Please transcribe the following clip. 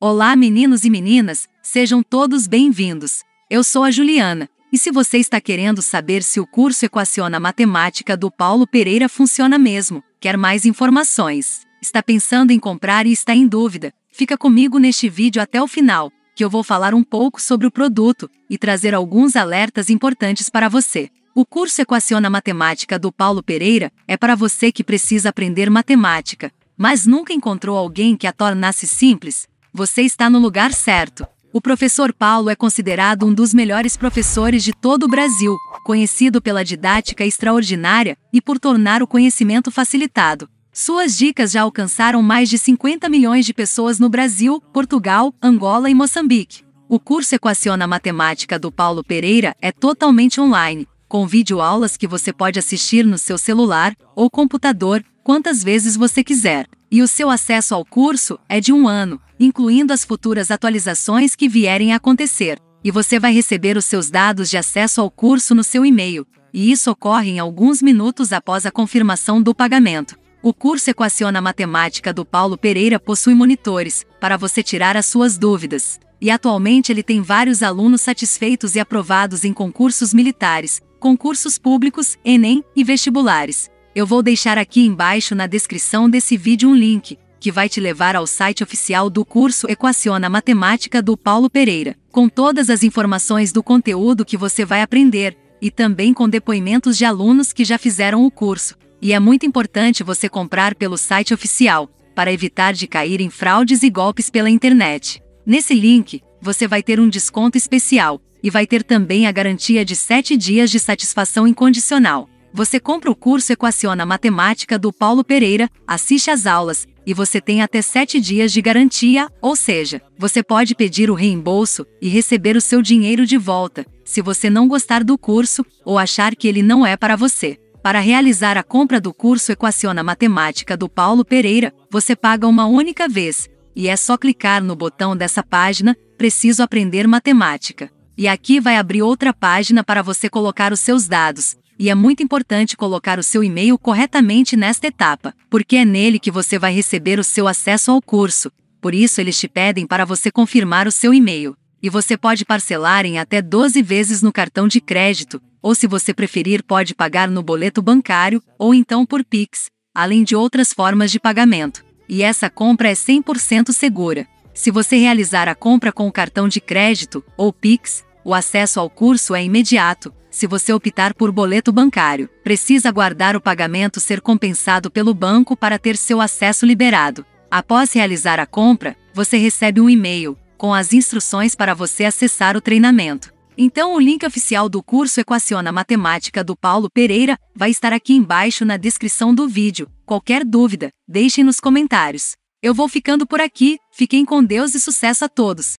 Olá, meninos e meninas, sejam todos bem-vindos. Eu sou a Juliana, e se você está querendo saber se o curso Equaciona Matemática do Paulo Pereira funciona mesmo, quer mais informações, está pensando em comprar e está em dúvida, fica comigo neste vídeo até o final, que eu vou falar um pouco sobre o produto e trazer alguns alertas importantes para você. O curso Equaciona Matemática do Paulo Pereira é para você que precisa aprender matemática, mas nunca encontrou alguém que a tornasse simples você está no lugar certo. O professor Paulo é considerado um dos melhores professores de todo o Brasil, conhecido pela didática extraordinária e por tornar o conhecimento facilitado. Suas dicas já alcançaram mais de 50 milhões de pessoas no Brasil, Portugal, Angola e Moçambique. O curso Equaciona Matemática do Paulo Pereira é totalmente online, com videoaulas que você pode assistir no seu celular ou computador quantas vezes você quiser e o seu acesso ao curso é de um ano, incluindo as futuras atualizações que vierem a acontecer, e você vai receber os seus dados de acesso ao curso no seu e-mail, e isso ocorre em alguns minutos após a confirmação do pagamento. O curso Equaciona Matemática do Paulo Pereira possui monitores, para você tirar as suas dúvidas. E atualmente ele tem vários alunos satisfeitos e aprovados em concursos militares, concursos públicos, Enem e vestibulares. Eu vou deixar aqui embaixo na descrição desse vídeo um link, que vai te levar ao site oficial do curso Equaciona Matemática do Paulo Pereira, com todas as informações do conteúdo que você vai aprender, e também com depoimentos de alunos que já fizeram o curso. E é muito importante você comprar pelo site oficial, para evitar de cair em fraudes e golpes pela internet. Nesse link, você vai ter um desconto especial e vai ter também a garantia de 7 dias de satisfação incondicional. Você compra o curso Equaciona Matemática do Paulo Pereira, assiste às aulas, e você tem até 7 dias de garantia, ou seja, você pode pedir o reembolso e receber o seu dinheiro de volta, se você não gostar do curso ou achar que ele não é para você. Para realizar a compra do curso Equaciona Matemática do Paulo Pereira, você paga uma única vez, e é só clicar no botão dessa página, Preciso Aprender Matemática. E aqui vai abrir outra página para você colocar os seus dados, e é muito importante colocar o seu e-mail corretamente nesta etapa, porque é nele que você vai receber o seu acesso ao curso. Por isso, eles te pedem para você confirmar o seu e-mail. E você pode parcelar em até 12 vezes no cartão de crédito, ou se você preferir, pode pagar no boleto bancário ou então por Pix, além de outras formas de pagamento. E essa compra é 100% segura. Se você realizar a compra com o cartão de crédito ou Pix, o acesso ao curso é imediato, se você optar por boleto bancário, precisa aguardar o pagamento ser compensado pelo banco para ter seu acesso liberado. Após realizar a compra, você recebe um e-mail com as instruções para você acessar o treinamento. Então, o link oficial do curso Equaciona Matemática do Paulo Pereira vai estar aqui embaixo na descrição do vídeo. Qualquer dúvida, deixe nos comentários. Eu vou ficando por aqui, fiquem com Deus e sucesso a todos!